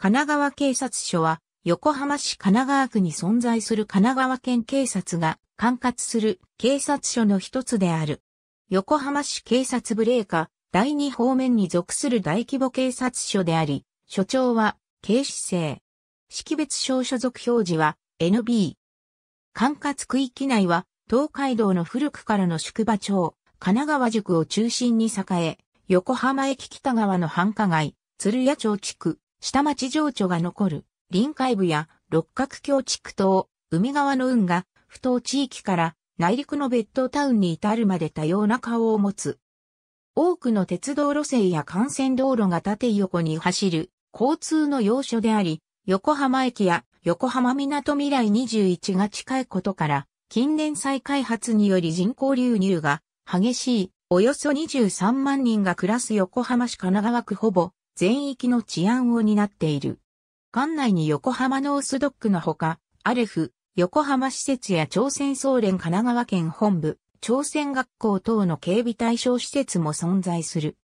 神奈川警察署は、横浜市神奈川区に存在する神奈川県警察が管轄する警察署の一つである。横浜市警察部令ー第二方面に属する大規模警察署であり、署長は警視正。識別証所属表示は NB。管轄区域内は東海道の古くからの宿場町、神奈川塾を中心に栄え、横浜駅北側の繁華街、鶴屋町地区、下町情緒が残る臨海部や六角橋地区と海側の運河、不当地域から内陸のベッドタウンに至るまで多様な顔を持つ。多くの鉄道路線や幹線道路が縦横に走る交通の要所であり、横浜駅や横浜港未来21が近いことから、近年再開発により人口流入が激しい、およそ23万人が暮らす横浜市神奈川区ほぼ全域の治安を担っている。館内に横浜ノースドックのほか、アレフ、横浜施設や朝鮮総連神奈川県本部、朝鮮学校等の警備対象施設も存在する。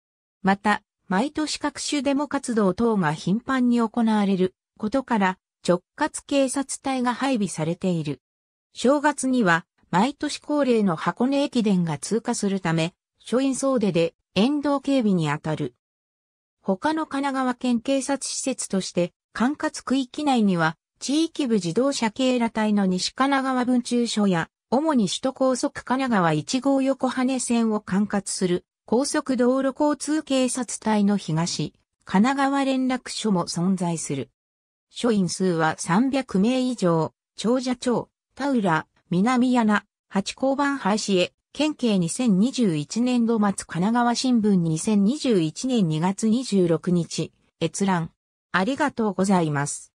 また、毎年各種デモ活動等が頻繁に行われることから直轄警察隊が配備されている。正月には毎年恒例の箱根駅伝が通過するため、書員総出で沿道警備に当たる。他の神奈川県警察施設として、管轄区域内には、地域部自動車警ら隊の西神奈川分駐所や、主に首都高速神奈川1号横羽線を管轄する、高速道路交通警察隊の東、神奈川連絡所も存在する。署員数は300名以上、長者町、田浦、南柳、8交番廃止へ、県警2021年度末神奈川新聞2021年2月26日、閲覧。ありがとうございます。